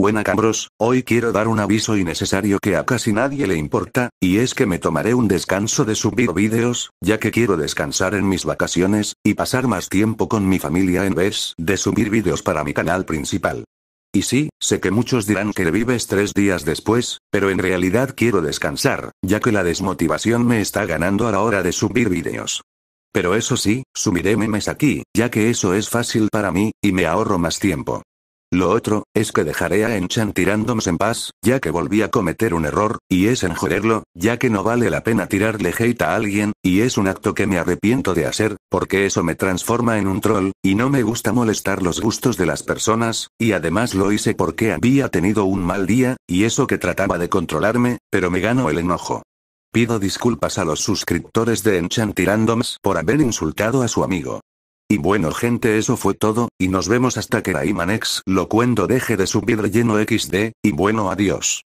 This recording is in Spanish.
Buena Cambros, hoy quiero dar un aviso innecesario que a casi nadie le importa, y es que me tomaré un descanso de subir vídeos, ya que quiero descansar en mis vacaciones, y pasar más tiempo con mi familia en vez de subir vídeos para mi canal principal. Y sí, sé que muchos dirán que vives tres días después, pero en realidad quiero descansar, ya que la desmotivación me está ganando a la hora de subir vídeos. Pero eso sí, subiré memes aquí, ya que eso es fácil para mí, y me ahorro más tiempo. Lo otro, es que dejaré a Enchantirandoms en paz, ya que volví a cometer un error, y es en ya que no vale la pena tirarle hate a alguien, y es un acto que me arrepiento de hacer, porque eso me transforma en un troll, y no me gusta molestar los gustos de las personas, y además lo hice porque había tenido un mal día, y eso que trataba de controlarme, pero me ganó el enojo. Pido disculpas a los suscriptores de Enchantirandoms por haber insultado a su amigo. Y bueno gente eso fue todo, y nos vemos hasta que lo Locuendo deje de subir relleno XD, y bueno adiós.